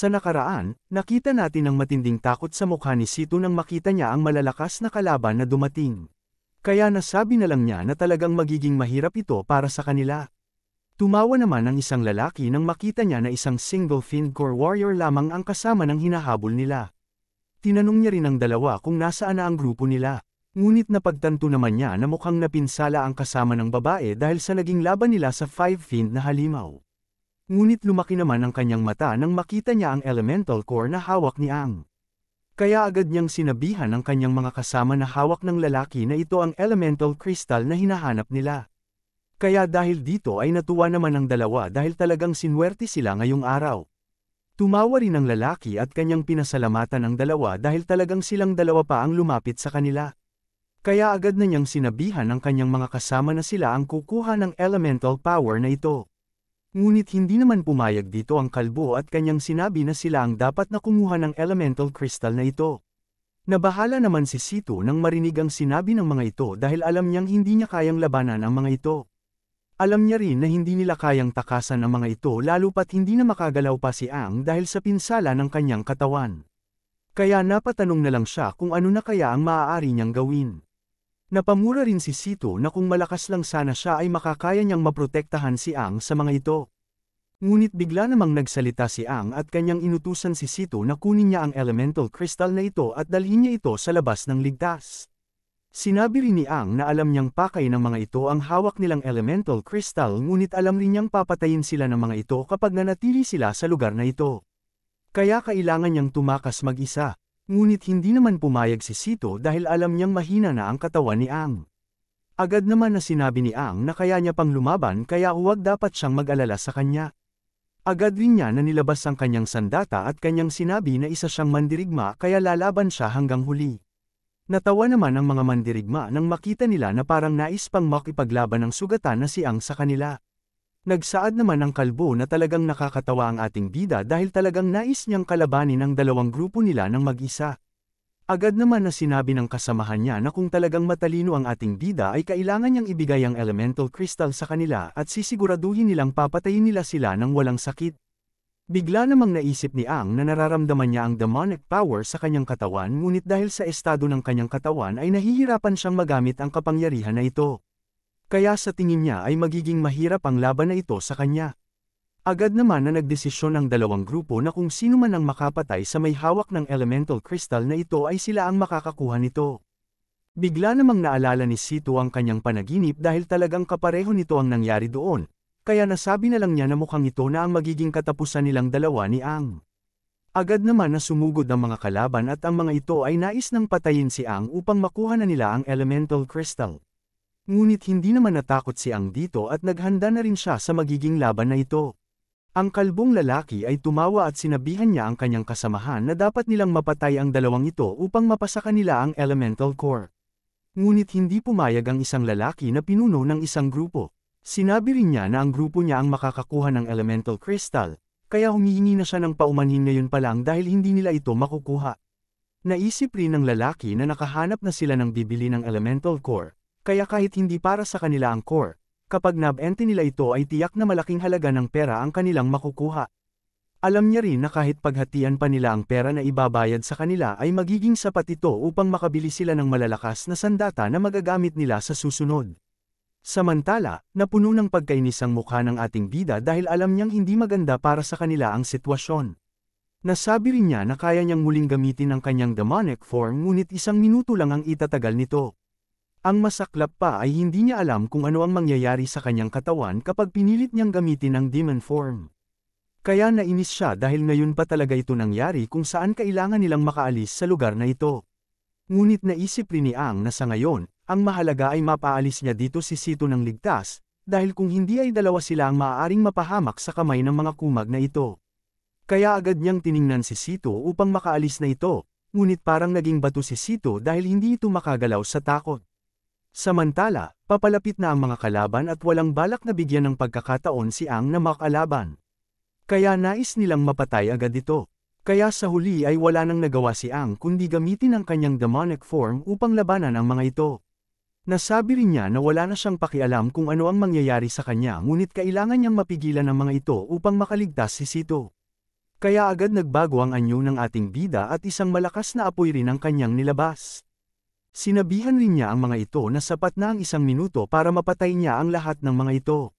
Sa nakaraan, nakita natin ang matinding takot sa mukha ni Sito nang makita niya ang malalakas na kalaban na dumating. Kaya nasabi na lang niya na talagang magiging mahirap ito para sa kanila. Tumawa naman ang isang lalaki nang makita niya na isang single fin core warrior lamang ang kasama ng hinahabol nila. Tinanong niya rin ang dalawa kung nasaan na ang grupo nila. Ngunit napagtanto naman niya na mukhang napinsala ang kasama ng babae dahil sa naging laban nila sa five fin na halimaw ngunit lumaki naman ang kanyang mata nang makita niya ang elemental core na hawak ni Ang. Kaya agad niyang sinabihan ang kanyang mga kasama na hawak ng lalaki na ito ang elemental crystal na hinahanap nila. Kaya dahil dito ay natuwa naman ang dalawa dahil talagang sinwerte sila ngayong araw. Tumawa rin ang lalaki at kanyang pinasalamatan ang dalawa dahil talagang silang dalawa pa ang lumapit sa kanila. Kaya agad na niyang sinabihan ang kanyang mga kasama na sila ang kukuha ng elemental power na ito. Ngunit hindi naman pumayag dito ang kalbo at kanyang sinabi na sila ang dapat na kumuha ng elemental crystal na ito. Nabahala naman si Sito nang marinig ang sinabi ng mga ito dahil alam niyang hindi niya kayang labanan ang mga ito. Alam niya rin na hindi nila kayang takasan ang mga ito lalo pat hindi na makagalaw pa si Ang dahil sa pinsala ng kanyang katawan. Kaya napatanong na lang siya kung ano na kaya ang maaari niyang gawin. Napamura rin si Sito na kung malakas lang sana siya ay makakaya niyang maprotektahan si Ang sa mga ito. Ngunit bigla namang nagsalita si Ang at kanyang inutusan si Sito na kunin niya ang elemental crystal na ito at dalhin niya ito sa labas ng ligtas. Sinabi rin ni Ang na alam niyang pakay ng mga ito ang hawak nilang elemental crystal ngunit alam rin niyang papatayin sila ng mga ito kapag nanatili sila sa lugar na ito. Kaya kailangan niyang tumakas mag-isa. Ngunit hindi naman pumayag si Sito dahil alam niyang mahina na ang katawan ni Ang. Agad naman na sinabi ni Ang na kaya niya pang lumaban kaya huwag dapat siyang mag-alala sa kanya. Agad rin niya na nilabas ang kanyang sandata at kanyang sinabi na isa siyang mandirigma kaya lalaban siya hanggang huli. Natawa naman ang mga mandirigma nang makita nila na parang nais pang makipaglaban ng sugatan na si Ang sa kanila. Nagsaad naman ang kalbo na talagang nakakatawa ang ating bida dahil talagang nais niyang kalabanin ang dalawang grupo nila ng mag-isa. Agad naman na sinabi ng kasamahan niya na kung talagang matalino ang ating bida ay kailangan niyang ibigay ang elemental crystal sa kanila at sisiguraduhin nilang papatayin nila sila ng walang sakit. Bigla namang naisip ni Ang na nararamdaman niya ang demonic power sa kanyang katawan ngunit dahil sa estado ng kanyang katawan ay nahihirapan siyang magamit ang kapangyarihan na ito. Kaya sa tingin niya ay magiging mahirap ang laban na ito sa kanya. Agad naman na nagdesisyon ang dalawang grupo na kung sino man ang makapatay sa may hawak ng elemental crystal na ito ay sila ang makakakuha nito. Bigla namang naalala ni Situ ang kanyang panaginip dahil talagang kapareho nito ang nangyari doon, kaya nasabi na lang niya na mukhang ito na ang magiging katapusan nilang dalawa ni Ang. Agad naman na sumugod ang mga kalaban at ang mga ito ay nais nang patayin si Ang upang makuha na nila ang elemental crystal. Ngunit hindi naman natakot si Ang dito at naghanda na rin siya sa magiging laban na ito. Ang kalbong lalaki ay tumawa at sinabihan niya ang kanyang kasamahan na dapat nilang mapatay ang dalawang ito upang mapasa kanila ang elemental core. Ngunit hindi pumayag ang isang lalaki na pinuno ng isang grupo. Sinabi rin niya na ang grupo niya ang makakakuha ng elemental crystal, kaya humihingi na siya ng paumanhin ngayon pa lang dahil hindi nila ito makukuha. Naisip rin ng lalaki na nakahanap na sila ng bibili ng elemental core, kaya kahit hindi para sa kanila ang core, kapag nabente nila ito ay tiyak na malaking halaga ng pera ang kanilang makukuha. Alam niya rin na kahit paghatian pa nila ang pera na ibabayad sa kanila ay magiging sapat ito upang makabili sila ng malalakas na sandata na magagamit nila sa susunod. Samantala, napuno ng pagkainis ang mukha ng ating bida dahil alam niyang hindi maganda para sa kanila ang sitwasyon. Nasabi rin niya na kaya niyang muling gamitin ang kanyang demonic form ngunit isang minuto lang ang itatagal nito. Ang masaklap pa ay hindi niya alam kung ano ang mangyayari sa kanyang katawan kapag pinilit niyang gamitin ang demon form. Kaya nainis siya dahil ngayon pa talaga ito nangyari kung saan kailangan nilang makaalis sa lugar na ito. Ngunit naisip rin ni Ang na sa ngayon, ang mahalaga ay mapaalis niya dito si Sito ng ligtas, dahil kung hindi ay dalawa sila ang maaaring mapahamak sa kamay ng mga kumag na ito. Kaya agad niyang tiningnan si Sito upang makaalis na ito, ngunit parang naging bato si Sito dahil hindi ito makagalaw sa takot. Samantala, papalapit na ang mga kalaban at walang balak na bigyan ng pagkakataon si Ang na makalaban. Kaya nais nilang mapatay agad ito. Kaya sa huli ay wala nang nagawa si Ang kundi gamitin ang kanyang demonic form upang labanan ang mga ito. Nasabi rin niya na wala na siyang pakialam kung ano ang mangyayari sa kanya ngunit kailangan niyang mapigilan ang mga ito upang makaligtas si Sito. Kaya agad nagbago ang anyo ng ating bida at isang malakas na apoy rin ang kanyang nilabas. Sinabihan rin niya ang mga ito na sapat na ang isang minuto para mapatay niya ang lahat ng mga ito.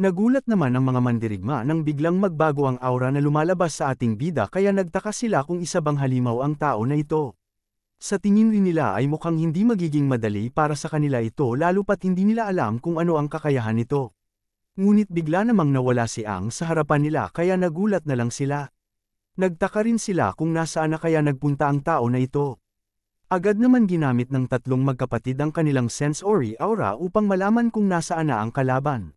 Nagulat naman ang mga mandirigma nang biglang magbago ang aura na lumalabas sa ating bida kaya nagtaka sila kung isa bang halimaw ang tao na ito. Sa tingin rin nila ay mukhang hindi magiging madali para sa kanila ito lalo pat hindi nila alam kung ano ang kakayahan nito. Ngunit bigla namang nawala si Ang sa harapan nila kaya nagulat na lang sila. Nagtaka rin sila kung nasaan na kaya nagpunta ang tao na ito. Agad naman ginamit ng tatlong magkapatid ang kanilang sensory aura upang malaman kung nasaan na ang kalaban.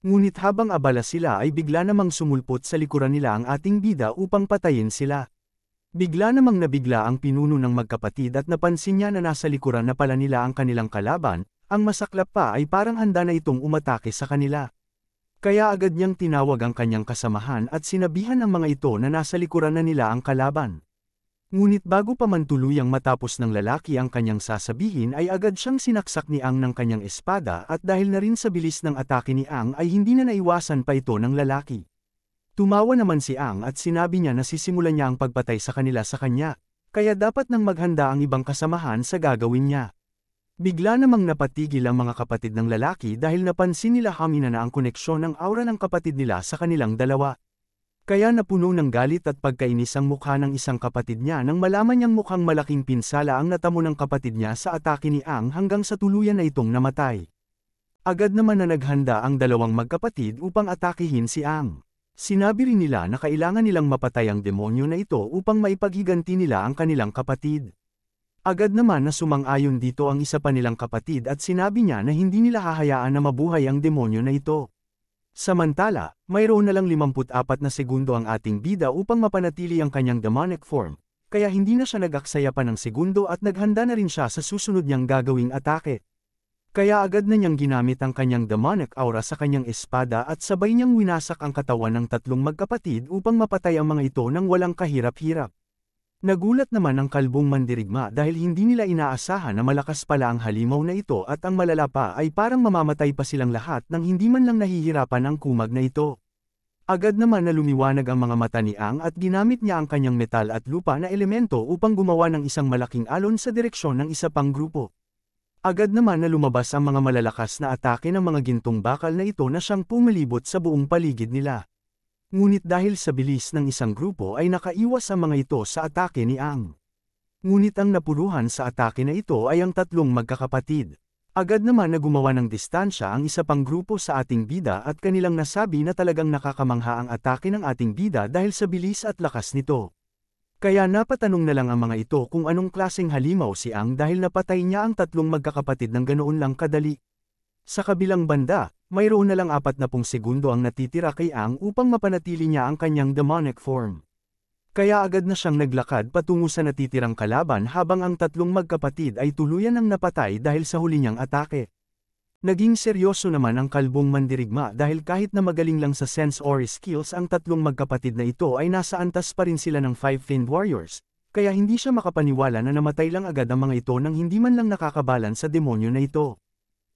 Ngunit habang abala sila ay bigla namang sumulpot sa likuran nila ang ating bida upang patayin sila. Bigla namang nabigla ang pinuno ng magkapatid at napansin niya na nasa likuran na pala nila ang kanilang kalaban, ang masaklap pa ay parang handa na itong umatake sa kanila. Kaya agad niyang tinawag ang kanyang kasamahan at sinabihan ang mga ito na nasa likuran na nila ang kalaban. Ngunit bago pa man tuluyang matapos ng lalaki ang kanyang sasabihin ay agad siyang sinaksak ni Ang ng kanyang espada at dahil na rin sa bilis ng atake ni Ang ay hindi na naiwasan pa ito ng lalaki. Tumawa naman si Ang at sinabi niya na sisimulan niya ang pagpatay sa kanila sa kanya, kaya dapat nang maghanda ang ibang kasamahan sa gagawin niya. Bigla namang napatigil ang mga kapatid ng lalaki dahil napansin nila Hamina na ang koneksyon ng aura ng kapatid nila sa kanilang dalawa. Kaya napuno ng galit at pagkainis ang mukha ng isang kapatid niya nang malaman niyang mukhang malaking pinsala ang natamo ng kapatid niya sa atake ni Ang hanggang sa tuluyan na itong namatay. Agad naman na naghanda ang dalawang magkapatid upang atakihin si Ang. Sinabi rin nila na kailangan nilang mapatay ang demonyo na ito upang maipaghiganti nila ang kanilang kapatid. Agad naman na sumang-ayon dito ang isa pa nilang kapatid at sinabi niya na hindi nila hahayaan na mabuhay ang demonyo na ito. Samantala, mayroon na lang 54 na segundo ang ating bida upang mapanatili ang kanyang demonic form, kaya hindi na siya nag-aksaya pa ng segundo at naghanda na rin siya sa susunod niyang gagawing atake. Kaya agad na niyang ginamit ang kanyang demonic aura sa kanyang espada at sabay niyang winasak ang katawan ng tatlong magkapatid upang mapatay ang mga ito ng walang kahirap-hirap. Nagulat naman ang kalbong mandirigma dahil hindi nila inaasahan na malakas pala ang halimaw na ito at ang malala pa ay parang mamamatay pa silang lahat nang hindi man lang nahihirapan ang kumag na ito. Agad naman na lumiwanag ang mga mata ni Ang at ginamit niya ang kanyang metal at lupa na elemento upang gumawa ng isang malaking alon sa direksyon ng isa pang grupo. Agad naman na lumabas ang mga malalakas na atake ng mga gintong bakal na ito na siyang pumilibot sa buong paligid nila. Ngunit dahil sa bilis ng isang grupo ay nakaiwas sa mga ito sa atake ni Ang. Ngunit ang napuluhan sa atake na ito ay ang tatlong magkakapatid. Agad naman na gumawa ng distansya ang isa pang grupo sa ating bida at kanilang nasabi na talagang nakakamangha ang atake ng ating bida dahil sa bilis at lakas nito. Kaya napatanong na lang ang mga ito kung anong klaseng halimaw si Ang dahil napatay niya ang tatlong magkakapatid ng ganoon lang kadali. Sa kabilang banda, mayroon na lang apat na pung segundo ang natitira kay Ang upang mapanatili niya ang kanyang demonic form. Kaya agad na siyang naglakad patungo sa natitirang kalaban habang ang tatlong magkapatid ay tuluyan ng napatay dahil sa huli niyang atake. Naging seryoso naman ang kalbong mandirigma dahil kahit na magaling lang sa sense or skills ang tatlong magkapatid na ito ay nasa antas pa rin sila ng Five Fiend Warriors, kaya hindi siya makapaniwala na namatay lang agad ang mga ito nang hindi man lang nakakabalan sa demonyo na ito.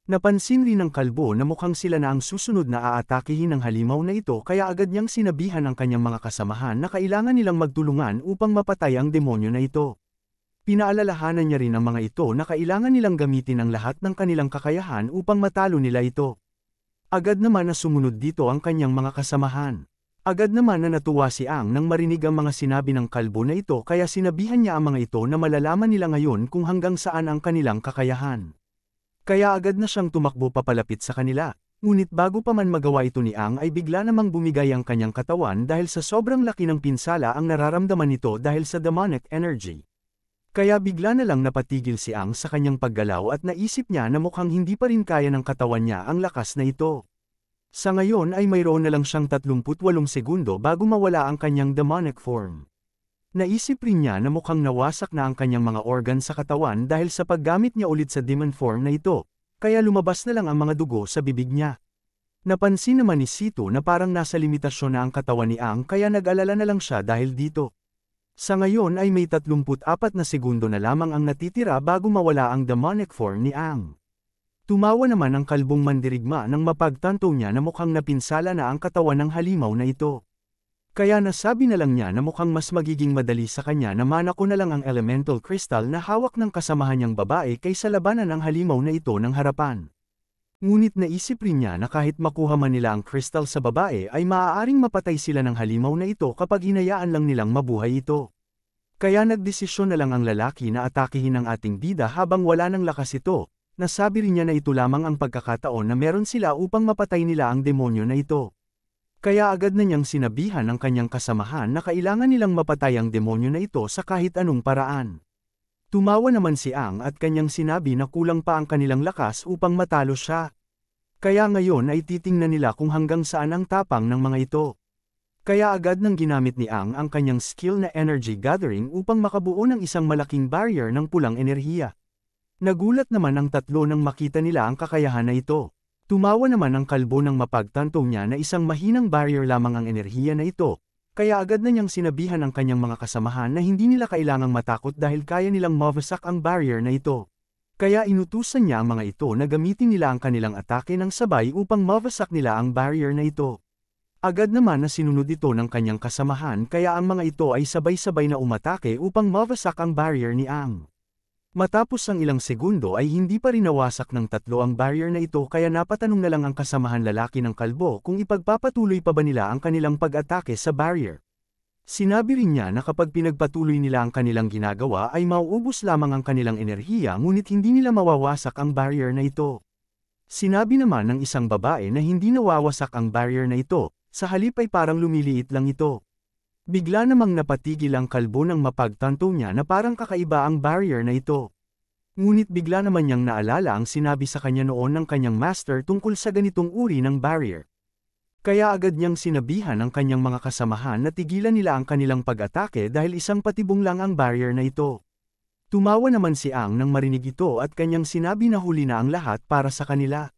Napansin rin ng kalbo na mukhang sila na ang susunod na aatakihin ng halimaw na ito kaya agad niyang sinabihan ang kanyang mga kasamahan na kailangan nilang magtulungan upang mapatay ang demonyo na ito. Pinaalalahanan niya rin ang mga ito na kailangan nilang gamitin ang lahat ng kanilang kakayahan upang matalo nila ito. Agad naman na sumunod dito ang kanyang mga kasamahan. Agad naman na natuwa si Ang nang marinig ang mga sinabi ng kalbo na ito kaya sinabihan niya ang mga ito na malalaman nila ngayon kung hanggang saan ang kanilang kakayahan. Kaya agad na siyang tumakbo papalapit sa kanila. Ngunit bago pa man magawa ito ni Ang ay bigla namang bumigay ang kanyang katawan dahil sa sobrang laki ng pinsala ang nararamdaman nito dahil sa demonic energy. Kaya bigla na lang napatigil si Ang sa kanyang paggalaw at naisip niya na mukhang hindi pa rin kaya ng katawan niya ang lakas na ito. Sa ngayon ay mayroon na lang siyang 38 segundo bago mawala ang kanyang demonic form. Naisip rin niya na mukhang nawasak na ang kanyang mga organ sa katawan dahil sa paggamit niya ulit sa demon form na ito, kaya lumabas na lang ang mga dugo sa bibig niya. Napansin naman ni Sito na parang nasa limitasyon na ang katawan ni Ang kaya nag-alala na lang siya dahil dito. Sa ngayon ay may 34 na segundo na lamang ang natitira bago mawala ang demonic form ni Ang. Tumawa naman ang kalbong mandirigma nang mapagtanto niya na mukhang napinsala na ang katawan ng halimaw na ito. Kaya nasabi na lang niya na mukhang mas magiging madali sa kanya na manako na lang ang elemental crystal na hawak ng kasamahan niyang babae kaysa labanan ang halimaw na ito ng harapan. Ngunit naisip rin niya na kahit makuha man nila ang crystal sa babae ay maaaring mapatay sila ng halimaw na ito kapag inayaan lang nilang mabuhay ito. Kaya nagdesisyon na lang ang lalaki na atakihin ang ating bida habang wala ng lakas ito, nasabi rin niya na ito lamang ang pagkakataon na meron sila upang mapatay nila ang demonyo na ito. Kaya agad na niyang sinabihan ang kanyang kasamahan na kailangan nilang mapatay ang demonyo na ito sa kahit anong paraan. Tumawa naman si Ang at kanyang sinabi na kulang pa ang kanilang lakas upang matalo siya. Kaya ngayon ay titingnan nila kung hanggang saan ang tapang ng mga ito. Kaya agad nang ginamit ni Ang ang kanyang skill na energy gathering upang makabuo ng isang malaking barrier ng pulang enerhiya. Nagulat naman ang tatlo nang makita nila ang kakayahan na ito. Tumawa naman ang kalbo nang mapagtanto niya na isang mahinang barrier lamang ang enerhiya na ito, kaya agad na niyang sinabihan ang kanyang mga kasamahan na hindi nila kailangang matakot dahil kaya nilang mawasak ang barrier na ito. Kaya inutusan niya ang mga ito na gamitin nila ang kanilang atake ng sabay upang mawasak nila ang barrier na ito. Agad naman na sinunod ito ng kanyang kasamahan kaya ang mga ito ay sabay-sabay na umatake upang mawasak ang barrier ni Ang. Matapos ang ilang segundo ay hindi pa rin nawasak ng tatlo ang barrier na ito kaya napatanong na lang ang kasamahan lalaki ng kalbo kung ipagpapatuloy pa ba nila ang kanilang pag-atake sa barrier. Sinabi rin niya na kapag pinagpatuloy nila ang kanilang ginagawa ay mauubos lamang ang kanilang enerhiya ngunit hindi nila mawawasak ang barrier na ito. Sinabi naman ng isang babae na hindi nawawasak ang barrier na ito, sa halip ay parang lumiliit lang ito. Bigla namang napatigil ang kalbo nang mapagtanto niya na parang kakaiba ang barrier na ito. Ngunit bigla naman niyang naalala ang sinabi sa kanya noon ng kanyang master tungkol sa ganitong uri ng barrier. Kaya agad niyang sinabihan ang kanyang mga kasamahan na tigilan nila ang kanilang pag-atake dahil isang patibong lang ang barrier na ito. Tumawa naman si Ang nang marinig ito at kanyang sinabi na huli na ang lahat para sa kanila.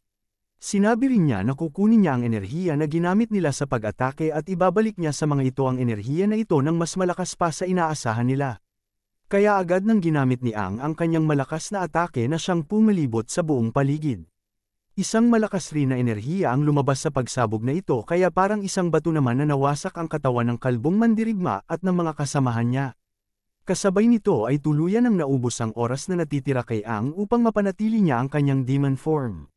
Sinabi rin niya na kukunin niya ang enerhiya na ginamit nila sa pag-atake at ibabalik niya sa mga ito ang enerhiya na ito ng mas malakas pa sa inaasahan nila. Kaya agad nang ginamit ni Ang ang kanyang malakas na atake na siyang pumalibot sa buong paligid. Isang malakas rin na enerhiya ang lumabas sa pagsabog na ito kaya parang isang bato naman na nawasak ang katawan ng kalbong mandirigma at ng mga kasamahan niya. Kasabay nito ay tuluyan ang naubos ang oras na natitira kay Ang upang mapanatili niya ang kanyang demon form.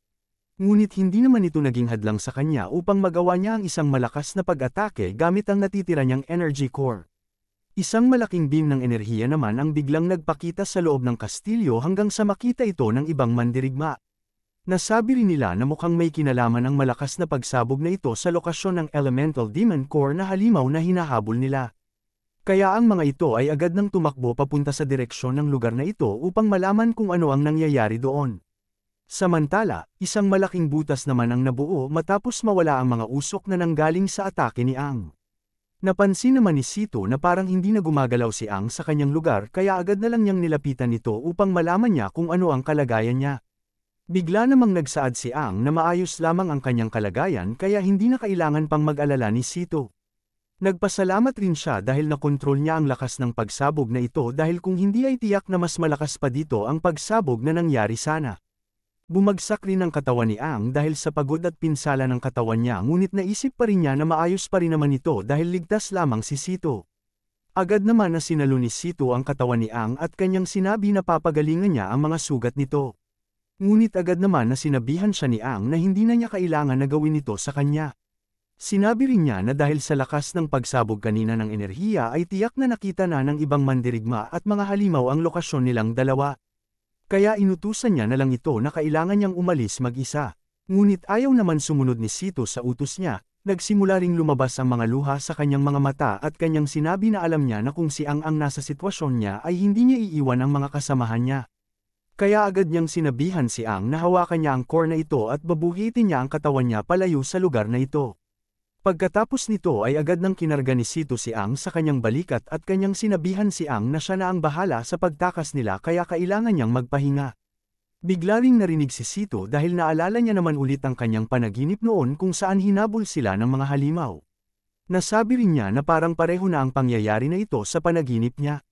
Ngunit hindi naman ito naging hadlang sa kanya upang magawa niya ang isang malakas na pag-atake gamit ang natitira niyang energy core. Isang malaking beam ng enerhiya naman ang biglang nagpakita sa loob ng kastilyo hanggang sa makita ito ng ibang mandirigma. Nasabi rin nila na mukhang may kinalaman ang malakas na pagsabog na ito sa lokasyon ng elemental demon core na halimaw na hinahabol nila. Kaya ang mga ito ay agad nang tumakbo papunta sa direksyon ng lugar na ito upang malaman kung ano ang nangyayari doon. Samantala, isang malaking butas naman ang nabuo matapos mawala ang mga usok na nanggaling sa atake ni Ang. Napansin naman ni Sito na parang hindi na gumagalaw si Ang sa kanyang lugar kaya agad na lang niyang nilapitan nito upang malaman niya kung ano ang kalagayan niya. Bigla namang nagsaad si Ang na maayos lamang ang kanyang kalagayan kaya hindi na kailangan pang mag-alala ni Sito. Nagpasalamat rin siya dahil nakontrol niya ang lakas ng pagsabog na ito dahil kung hindi ay tiyak na mas malakas pa dito ang pagsabog na nangyari sana. Bumagsak rin ang katawan ni Ang dahil sa pagod at pinsala ng katawan niya ngunit naisip pa rin niya na maayos pa rin naman ito dahil ligtas lamang si Sito. Agad naman na sinalo ni Sito ang katawan ni Ang at kanyang sinabi na papagalingan niya ang mga sugat nito. Ngunit agad naman na sinabihan siya ni Ang na hindi na niya kailangan na gawin ito sa kanya. Sinabi rin niya na dahil sa lakas ng pagsabog kanina ng enerhiya ay tiyak na nakita na ng ibang mandirigma at mga halimaw ang lokasyon nilang dalawa. Kaya inutusan niya na lang ito na kailangan niyang umalis mag-isa. Ngunit ayaw naman sumunod ni Sito sa utos niya, nagsimula ring lumabas ang mga luha sa kanyang mga mata at kanyang sinabi na alam niya na kung si Ang Ang nasa sitwasyon niya ay hindi niya iiwan ang mga kasamahan niya. Kaya agad niyang sinabihan si Ang na hawakan niya ang core na ito at babuhitin niya ang katawan niya palayo sa lugar na ito. Pagkatapos nito ay agad nang kinarga ni Sito si Ang sa kanyang balikat at kanyang sinabihan si Ang na siya na ang bahala sa pagtakas nila kaya kailangan niyang magpahinga. Bigla ring narinig si Sito dahil naalala niya naman ulit ang kanyang panaginip noon kung saan hinabol sila ng mga halimaw. Nasabi rin niya na parang pareho na ang pangyayari na ito sa panaginip niya.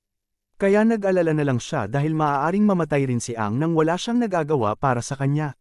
Kaya nag-alala na lang siya dahil maaaring mamatay rin si Ang nang wala siyang nagagawa para sa kanya.